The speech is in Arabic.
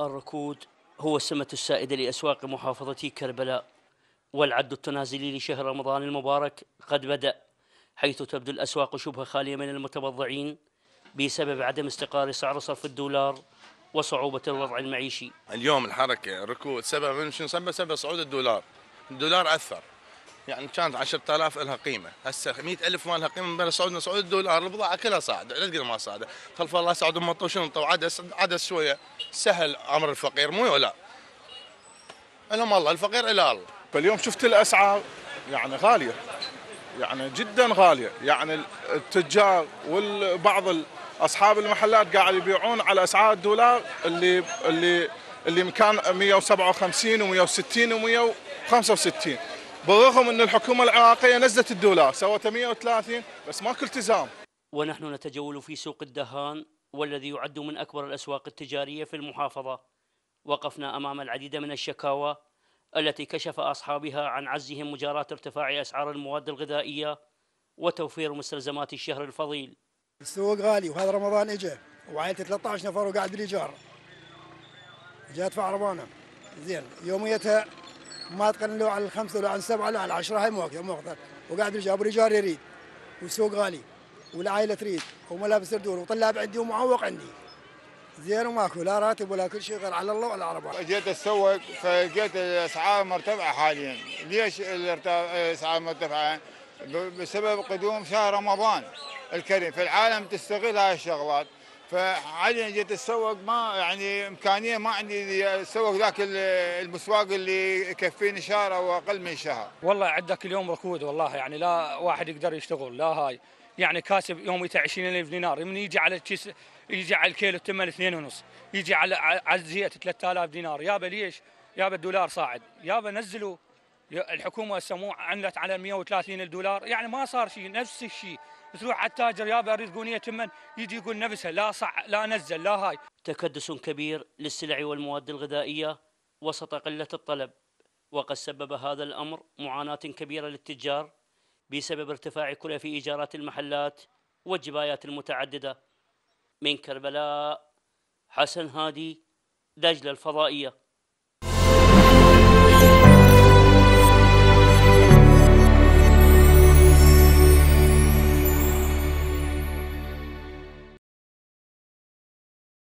الركود هو السمة السائدة لأسواق محافظة كربلاء والعد التنازلي لشهر رمضان المبارك قد بدأ حيث تبدو الأسواق شبه خالية من المتبضعين بسبب عدم استقرار سعر صرف الدولار وصعوبة الوضع المعيشي اليوم الحركة ركود سبب من شنو سبب سبب صعود الدولار الدولار أثر يعني كانت 10000 لها قيمه هسه 100000 ما لها قيمه من صعودنا صعود الدولار البضاعه كلها صاعده لا تقدر ما صاعده خلف الله سعد ام طوشن انطوا عدس عدس شويه سهل امر الفقير مو ولا الهم الله الفقير الى الله فاليوم شفت الاسعار يعني غاليه يعني جدا غاليه يعني التجار والبعض اصحاب المحلات قاعد يبيعون على اسعار الدولار اللي اللي اللي مكان 157 و160 و165 بالرغم أن الحكومة العراقية نزلت الدولار سوت 130 بس ماكو التزام ونحن نتجول في سوق الدهان والذي يعد من أكبر الأسواق التجارية في المحافظة وقفنا أمام العديد من الشكاوى التي كشف أصحابها عن عزهم مجاراة ارتفاع أسعار المواد الغذائية وتوفير مستلزمات الشهر الفضيل السوق غالي وهذا رمضان اجى وعائلتي 13 نفر وقاعد بالايجار جاء ادفع زين يوميتها ما تقل لو على الخمسه ولا على السبعه ولا على العشره هاي مو مؤخذ وقاعد جابوا لي يريد والسوق غالي والعائله تريد وملابس الدور وطلاب عندي ومعوق عندي زين وماكو لا راتب ولا كل شيء غير على الله وعلى العربة جيت اتسوق فلقيت الاسعار مرتفعه حاليا ليش الاسعار مرتفعه؟ بسبب قدوم شهر رمضان الكريم فالعالم تستغل هاي الشغلات فعلي جيت اتسوق ما يعني امكانيه ما عندي اتسوق ذاك المسواق اللي يكفيني شهر او اقل من شهر. والله عندك اليوم ركود والله يعني لا واحد يقدر يشتغل لا هاي يعني كاسب يوم 20000 دينار من يجي على الكيس يجي على الكيلو تمن 2 ونص يجي على على الزيت 3000 دينار يابا ليش؟ يابا الدولار صاعد يابا نزلوا الحكومه سموه عملت على 130 دولار يعني ما صار شيء نفس الشيء تروح على التاجر يا اريد قونيه تمن يجي يقول نفسها لا صع لا نزل لا هاي تكدس كبير للسلع والمواد الغذائيه وسط قله الطلب وقد سبب هذا الامر معاناه كبيره للتجار بسبب ارتفاع كلف ايجارات المحلات والجبايات المتعدده من كربلاء حسن هادي دجله الفضائيه